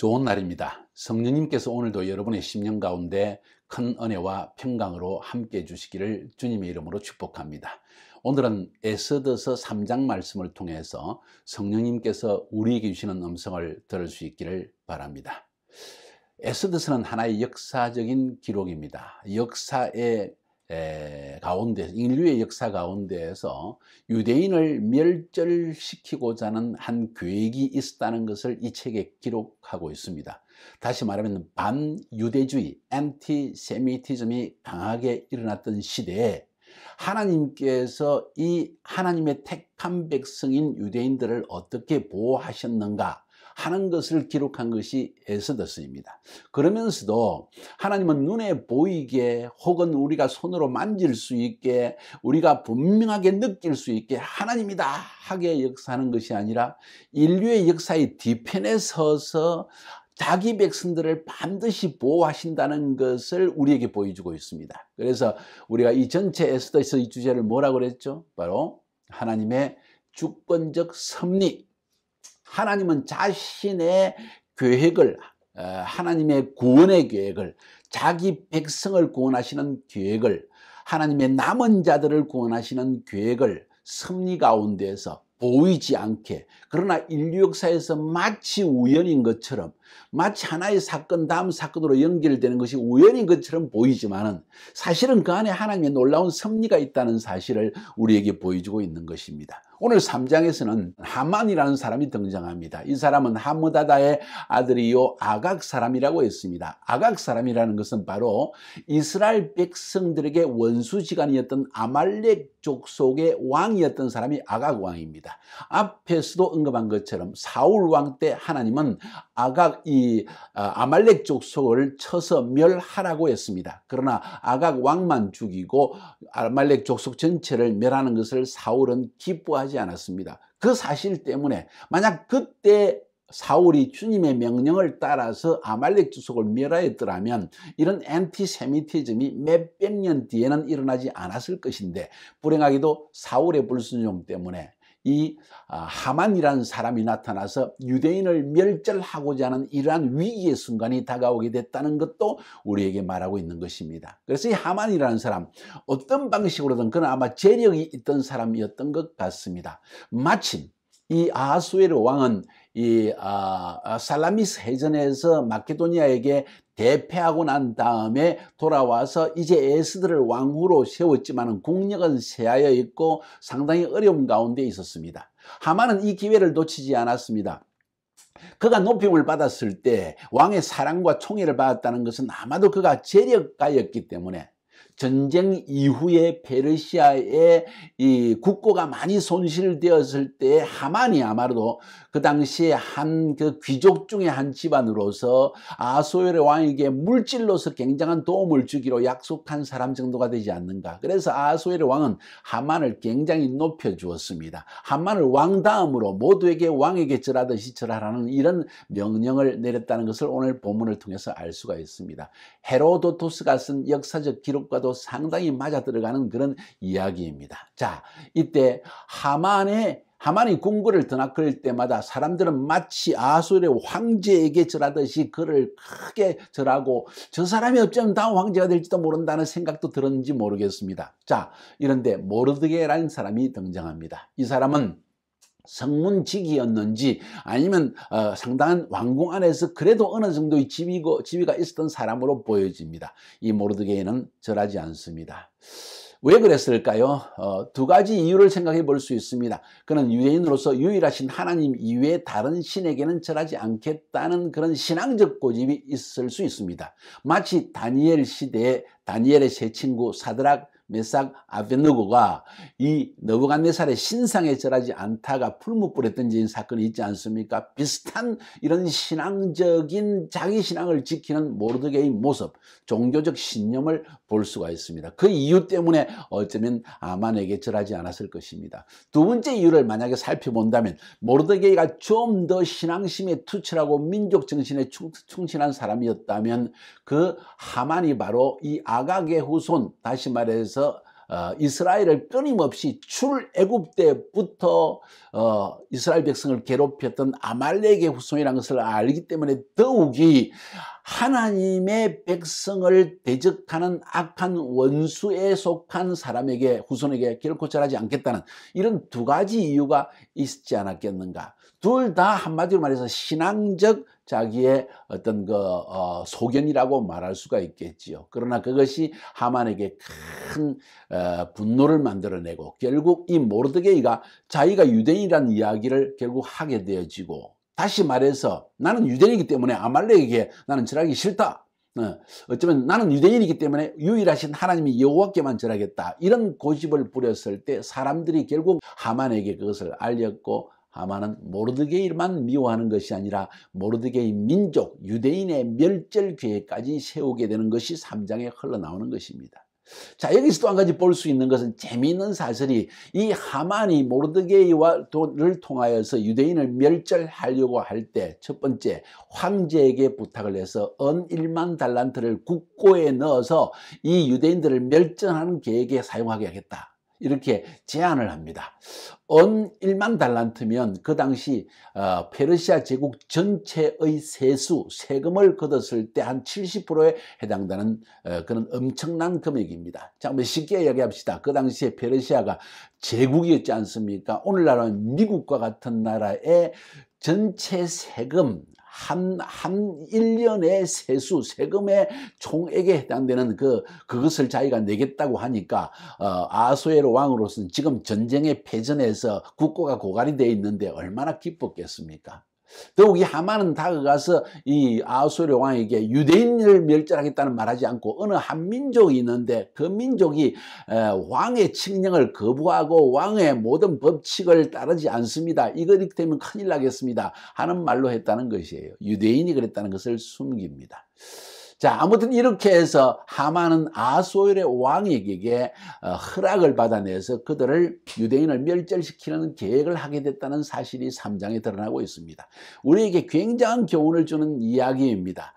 좋은 날입니다. 성령님께서 오늘도 여러분의 10년 가운데 큰 은혜와 평강으로 함께 해 주시기를 주님의 이름으로 축복합니다. 오늘은 에스더서 3장 말씀을 통해서 성령님께서 우리에게 주시는 음성을 들을 수 있기를 바랍니다. 에스더서는 하나의 역사적인 기록입니다. 역사의 가운데 인류의 역사 가운데에서 유대인을 멸절시키고자 하는 한 계획이 있었다는 것을 이 책에 기록하고 있습니다. 다시 말하면 반유대주의, 엔티세미티즘이 강하게 일어났던 시대에 하나님께서 이 하나님의 택한 백성인 유대인들을 어떻게 보호하셨는가 하는 것을 기록한 것이 에스더스입니다. 그러면서도 하나님은 눈에 보이게 혹은 우리가 손으로 만질 수 있게 우리가 분명하게 느낄 수 있게 하나님이다 하게 역사하는 것이 아니라 인류의 역사의 뒤편에 서서 자기 백성들을 반드시 보호하신다는 것을 우리에게 보여주고 있습니다. 그래서 우리가 이 전체 에스더서 이 주제를 뭐라고 그랬죠? 바로 하나님의 주권적 섭리 하나님은 자신의 계획을 어, 하나님의 구원의 계획을 자기 백성을 구원하시는 계획을 하나님의 남은 자들을 구원하시는 계획을 섭리 가운데에서 보이지 않게 그러나 인류 역사에서 마치 우연인 것처럼 마치 하나의 사건 다음 사건으로 연결되는 것이 우연인 것처럼 보이지만은 사실은 그 안에 하나님의 놀라운 섭리가 있다는 사실을 우리에게 보여주고 있는 것입니다. 오늘 3장에서는 하만이라는 사람이 등장합니다. 이 사람은 하무다다의 아들이요 아각 사람이라고 했습니다. 아각 사람이라는 것은 바로 이스라엘 백성들에게 원수지간이었던 아말렉 족속의 왕이었던 사람이 아각 왕입니다. 앞에서도 언급한 것처럼 사울 왕 때 하나님은 아각 이 아, 아말렉 족속을 쳐서 멸하라고 했습니다. 그러나 아각 왕만 죽이고 아말렉 족속 전체를 멸하는 것을 사울은 기뻐하지 하지 않았습니다. 그 사실 때문에 만약 그때 사울이 주님의 명령을 따라서 아말렉 주석을 멸하였더라면 이런 앤티세미티즘이 몇백 년 뒤에는 일어나지 않았을 것인데 불행하기도 사울의 불순종 때문에 이 아, 하만이라는 사람이 나타나서 유대인을 멸절하고자 하는 이러한 위기의 순간이 다가오게 됐다는 것도 우리에게 말하고 있는 것입니다. 그래서 이 하만이라는 사람 어떤 방식으로든 그는 아마 재력이 있던 사람이었던 것 같습니다. 마침 이 아하수에르 왕은 이 아, 아 살라미스 해전에서 마케도니아에게 대패하고 난 다음에 돌아와서 이제 에스들을 왕후로 세웠지만 국력은 세하여 있고 상당히 어려움 가운데 있었습니다. 하마는이 기회를 놓치지 않았습니다. 그가 높임을 받았을 때 왕의 사랑과 총애를 받았다는 것은 아마도 그가 재력가였기 때문에 전쟁 이후에 페르시아의 이 국고가 많이 손실되었을 때하만이 아마도 그 당시에 한 그 귀족 중에 한 집안으로서 아소엘의 왕에게 물질로서 굉장한 도움을 주기로 약속한 사람 정도가 되지 않는가. 그래서 아소엘의 왕은 하만을 굉장히 높여 주었습니다. 하만을 왕 다음으로 모두에게 왕에게 절하듯이 절하라는 이런 명령을 내렸다는 것을 오늘 본문을 통해서 알 수가 있습니다. 헤로도토스가 쓴 역사적 기록과도 또 상당히 맞아 들어가는 그런 이야기입니다. 자, 이때 하만의 하만이 궁궐을 드나들 때마다 사람들은 마치 아수르의 황제에게 절하듯이 그를 크게 절하고 저 사람이 어쩌면 다음 황제가 될지도 모른다는 생각도 들었는지 모르겠습니다. 자, 이런데 모르드게라는 사람이 등장합니다. 이 사람은 성문직이었는지 아니면 어, 상당한 왕궁 안에서 그래도 어느 정도의 지위고, 지위가 있었던 사람으로 보여집니다. 이 모르드게이는 절하지 않습니다. 왜 그랬을까요? 어, 두 가지 이유를 생각해 볼 수 있습니다. 그는 유대인으로서 유일하신 하나님 이외에 다른 신에게는 절하지 않겠다는 그런 신앙적 고집이 있을 수 있습니다. 마치 다니엘 시대에 다니엘의 세 친구 사드락, 메삭 아벤누고가 이 너부갓네살의 신상에 절하지 않다가 풀무불에 던진 사건이 있지 않습니까? 비슷한 이런 신앙적인 자기 신앙을 지키는 모르드게의 모습, 종교적 신념을 볼 수가 있습니다. 그 이유 때문에 어쩌면 아만에게 절하지 않았을 것입니다. 두 번째 이유를 만약에 살펴본다면 모르드게이가 좀 더 신앙심에 투철하고 민족 정신에 충신한 사람이었다면 그 하만이 바로 이 아각의 후손, 다시 말해서 하나서 어, 이스라엘을 끊임없이 출애굽 때부터 어, 이스라엘 백성을 괴롭혔던 아말렉의 후손이라는 것을 알기 때문에 더욱이 하나님의 백성을 대적하는 악한 원수에 속한 사람에게 후손에게 결코 절하지 않겠다는 이런 두 가지 이유가 있지 않았겠는가 둘 다 한마디로 말해서 신앙적 자기의 어떤 그 어, 소견이라고 말할 수가 있겠지요. 그러나 그것이 하만에게 큰 어, 분노를 만들어내고 결국 이 모르드게이가 자기가 유대인이라는 이야기를 결국 하게 되어지고 다시 말해서 나는 유대인이기 때문에 아말렉에게 나는 절하기 싫다. 어, 쩌면 나는 유대인이기 때문에 유일하신 하나님이 여호와께만 절하겠다 이런 고집을 부렸을 때 사람들이 결국 하만에게 그것을 알렸고 하마는 모르드게일만 미워하는 것이 아니라 모르드게이 민족 유대인의 멸절 계획까지 세우게 되는 것이 3장에 흘러나오는 것입니다. 자 여기서 또 한 가지 볼 수 있는 것은 재미있는 사실이 이 하만이 모르드게이와를 통하여서 유대인을 멸절하려고 할 때 첫 번째 황제에게 부탁을 해서 언 1만 달란트를 국고에 넣어서 이 유대인들을 멸절하는 계획에 사용하게 하겠다. 이렇게 제안을 합니다. 언 1만 달란트면 그 당시 어, 페르시아 제국 전체의 세수, 세금을 걷었을 때 한 70%에 해당되는 어, 그런 엄청난 금액입니다. 자, 한번 쉽게 이야기합시다. 그 당시에 페르시아가 제국이었지 않습니까? 오늘날은 미국과 같은 나라의 전체 세금, 한, 한 1년의 세수, 세금의 총액에 해당되는 그, 그것을 자기가 내겠다고 하니까, 어, 아소에로 왕으로서는 지금 전쟁의 패전에서 국고가 고갈이 돼 있는데 얼마나 기뻤겠습니까? 더욱 이 하만은 다가가서 이 아하수르 왕에게 유대인을 멸절하겠다는 말하지 않고 어느 한 민족이 있는데 그 민족이 왕의 칙령을 거부하고 왕의 모든 법칙을 따르지 않습니다. 이거이 되면 큰일 나겠습니다. 하는 말로 했다는 것이에요. 유대인이 그랬다는 것을 숨깁니다. 자, 아무튼 이렇게 해서 하마는 아소엘의 왕에게 어, 허락을 받아내서 그들을 유대인을 멸절시키는 계획을 하게 됐다는 사실이 3장에 드러나고 있습니다. 우리에게 굉장한 교훈을 주는 이야기입니다.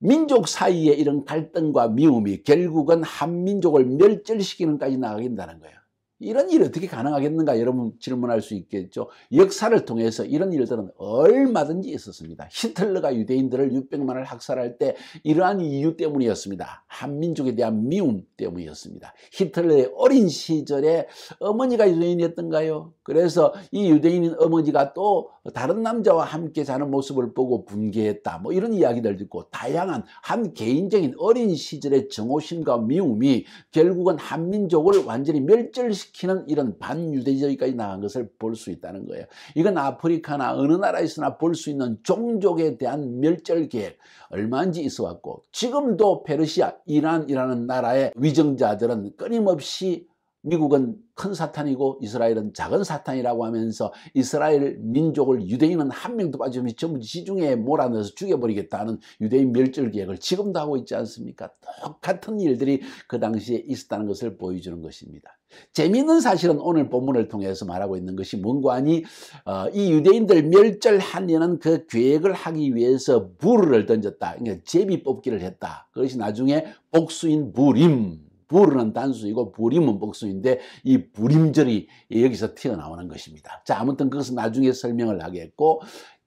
민족 사이에 이런 갈등과 미움이 결국은 한 민족을 멸절시키는까지 나가긴다는 거예요. 이런 일이 어떻게 가능하겠는가 여러분 질문할 수 있겠죠. 역사를 통해서 이런 일들은 얼마든지 있었습니다. 히틀러가 유대인들을 600만을 학살할 때 이러한 이유 때문이었습니다. 한민족에 대한 미움 때문이었습니다. 히틀러의 어린 시절에 어머니가 유대인이었던가요? 그래서 이 유대인인 어머니가 또 다른 남자와 함께 자는 모습을 보고 분개했다. 뭐 이런 이야기들 듣고 다양한 한 개인적인 어린 시절의 정오심과 미움이 결국은 한민족을 완전히 멸절시키 시키는 이런 반유대주의까지 나간 것을 볼 수 있다는 거예요. 이건 아프리카나 어느 나라에서나 볼 수 있는 종족에 대한 멸절계획 얼마인지 있어 왔고 지금도 페르시아, 이란이라는 나라의 위정자들은 끊임없이 미국은 큰 사탄이고 이스라엘은 작은 사탄이라고 하면서 이스라엘 민족을 유대인은 한 명도 빠지면 전부 시중에 몰아넣어서 죽여버리겠다는 유대인 멸절 계획을 지금도 하고 있지 않습니까? 똑같은 일들이 그 당시에 있었다는 것을 보여주는 것입니다. 재미있는 사실은 오늘 본문을 통해서 말하고 있는 것이 뭔고 하니 어, 이 유대인들 멸절하려는 그 계획을 하기 위해서 부르를 던졌다. 그러니까 제비 뽑기를 했다. 그것이 나중에 복수인 부림 불은 단수이고 불임은 복수인데 이 불임절이 여기서 튀어나오는 것입니다. 자 아무튼 그것은 나중에 설명을 하겠고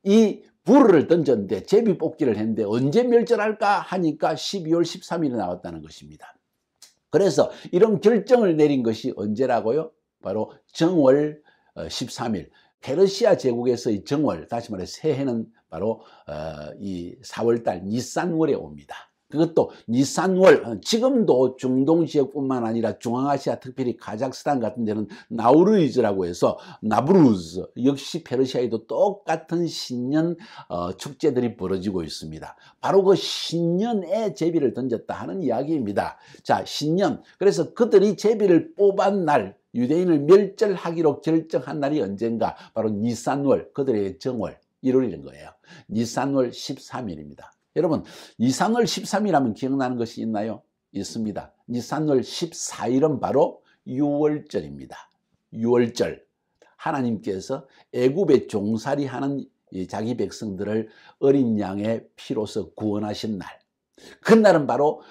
이 불을 던졌는데 제비 뽑기를 했는데 언제 멸절할까 하니까 12월 13일에 나왔다는 것입니다. 그래서 이런 결정을 내린 것이 언제라고요? 바로 정월 13일 어, 페르시아 제국에서의 정월 다시 말해 새해는 바로 어, 이 4월달 니산월에 옵니다. 그것도 2, 산월 어, 지금도 중동 지역뿐만 아니라 중앙아시아 특별히 가자흐스탄 같은 데는 나우르이즈라고 해서 나브루즈 역시 페르시아에도 똑같은 신년 어, 축제들이 벌어지고 있습니다. 바로 그 신년에 제비를 던졌다 하는 이야기입니다. 자 신년 그래서 그들이 제비를 뽑은 날 유대인을 멸절하기로 결정한 날이 언젠가 바로 니산월 그들의 정월 1월인 거예요. 니산월 13일입니다. 여러분 이상을 13일 하면 기억나는 것이 있나요? 있습니다. 이상을 14일은 바로 6월절입니다. 6월절 하나님께서 애굽의 종살이 하는 자기 백성들을 어린 양의 피로서 구원하신 날 그날은 바로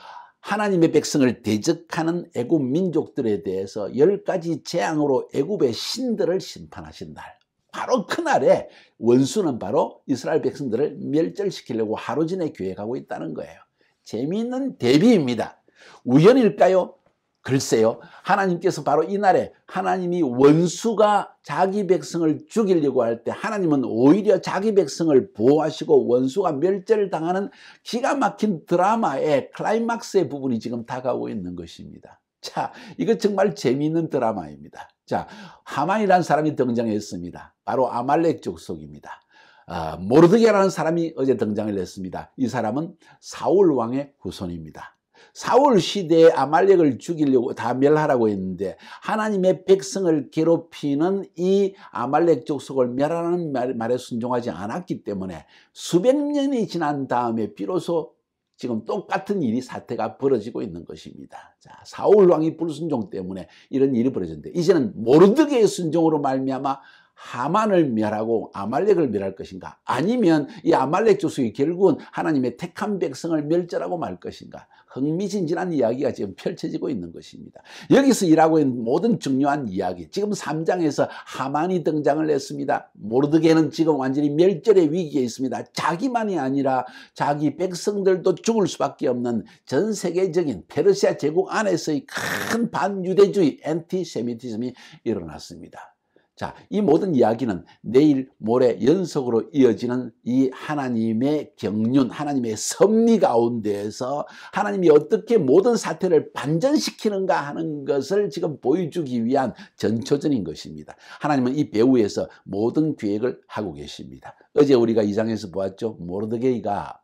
하나님의 백성을 대적하는 애굽 민족들에 대해서 열 가지 재앙으로 애굽의 신들을 심판하신 날 바로 그날에 원수는 바로 이스라엘 백성들을 멸절시키려고 하루 전에 계획하고 있다는 거예요. 재미있는 대비입니다. 우연일까요? 글쎄요. 하나님께서 바로 이날에 하나님이 원수가 자기 백성을 죽이려고 할 때 하나님은 오히려 자기 백성을 보호하시고 원수가 멸절을 당하는 기가 막힌 드라마의 클라이막스의 부분이 지금 다가오고 있는 것입니다. 자, 이거 정말 재미있는 드라마입니다. 자, 하만이라는 사람이 등장했습니다. 바로 아말렉 족속입니다. 아, 모르드게라는 사람이 어제 등장을 했습니다. 이 사람은 사울 왕의 후손입니다. 사울 시대에 아말렉을 죽이려고 다 멸하라고 했는데 하나님의 백성을 괴롭히는 이 아말렉 족속을 멸하는 말에 순종하지 않았기 때문에 수백 년이 지난 다음에 비로소 지금 똑같은 일이 사태가 벌어지고 있는 것입니다. 자, 사울 왕이 불순종 때문에 이런 일이 벌어졌는데 이제는 모르드게의 순종으로 말미암아 하만을 멸하고 아말렉을 멸할 것인가 아니면 이 아말렉 조속이 결국은 하나님의 택한 백성을 멸절하고 말 것인가 흥미진진한 이야기가 지금 펼쳐지고 있는 것입니다. 여기서 일하고 있는 모든 중요한 이야기 지금 3장에서 하만이 등장을 했습니다. 모르드게는 지금 완전히 멸절의 위기에 있습니다. 자기만이 아니라 자기 백성들도 죽을 수밖에 없는 전 세계적인 페르시아 제국 안에서의 큰 반유대주의 엔티세미티즘이 일어났습니다. 자, 이 모든 이야기는 내일 모레 연속으로 이어지는 이 하나님의 경륜, 하나님의 섭리 가운데에서 하나님이 어떻게 모든 사태를 반전시키는가 하는 것을 지금 보여주기 위한 전초전인 것입니다. 하나님은 이 배후에서 모든 계획을 하고 계십니다. 어제 우리가 이장에서 보았죠. 모르드게이가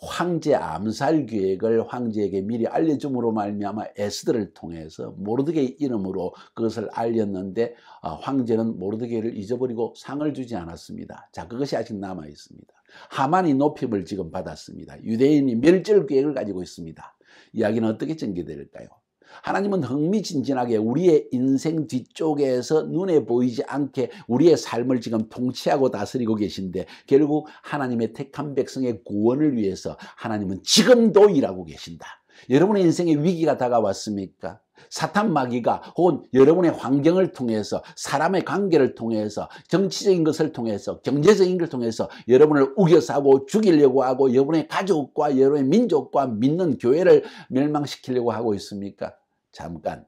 황제 암살 계획을 황제에게 미리 알려줌으로 말미암아 에스더를 통해서 모르드게의 이름으로 그것을 알렸는데 아, 황제는 모르드게를 잊어버리고 상을 주지 않았습니다. 자 그것이 아직 남아 있습니다. 하만이 높임을 지금 받았습니다. 유대인이 멸절 계획을 가지고 있습니다. 이야기는 어떻게 전개될까요? 하나님은 흥미진진하게 우리의 인생 뒤쪽에서 눈에 보이지 않게 우리의 삶을 지금 통치하고 다스리고 계신데 결국 하나님의 택한 백성의 구원을 위해서 하나님은 지금도 일하고 계신다. 여러분의 인생에 위기가 다가왔습니까? 사탄 마귀가 혹은 여러분의 환경을 통해서 사람의 관계를 통해서 정치적인 것을 통해서 경제적인 것을 통해서 여러분을 우겨서하고 죽이려고 하고 여러분의 가족과 여러분의 민족과 믿는 교회를 멸망시키려고 하고 있습니까? 잠깐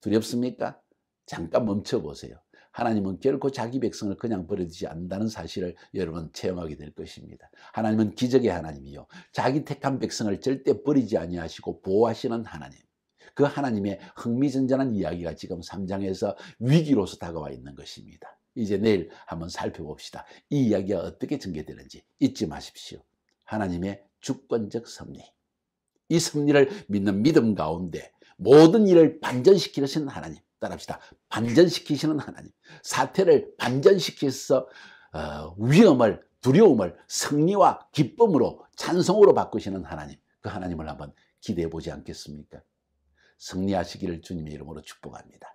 두렵습니까? 잠깐 멈춰보세요. 하나님은 결코 자기 백성을 그냥 버려두지 않는다는 사실을 여러분 체험하게 될 것입니다. 하나님은 기적의 하나님이요. 자기 택한 백성을 절대 버리지 아니하시고 보호하시는 하나님. 그 하나님의 흥미진진한 이야기가 지금 3장에서 위기로서 다가와 있는 것입니다. 이제 내일 한번 살펴봅시다. 이 이야기가 어떻게 전개되는지 잊지 마십시오. 하나님의 주권적 섭리. 이 섭리를 믿는 믿음 가운데 모든 일을 반전시키시는 하나님. 따라합시다. 반전시키시는 하나님. 사태를 반전시키셔서 어, 위험을 두려움을 승리와 기쁨으로 찬송으로 바꾸시는 하나님. 그 하나님을 한번 기대해 보지 않겠습니까? 승리하시기를 주님의 이름으로 축복합니다.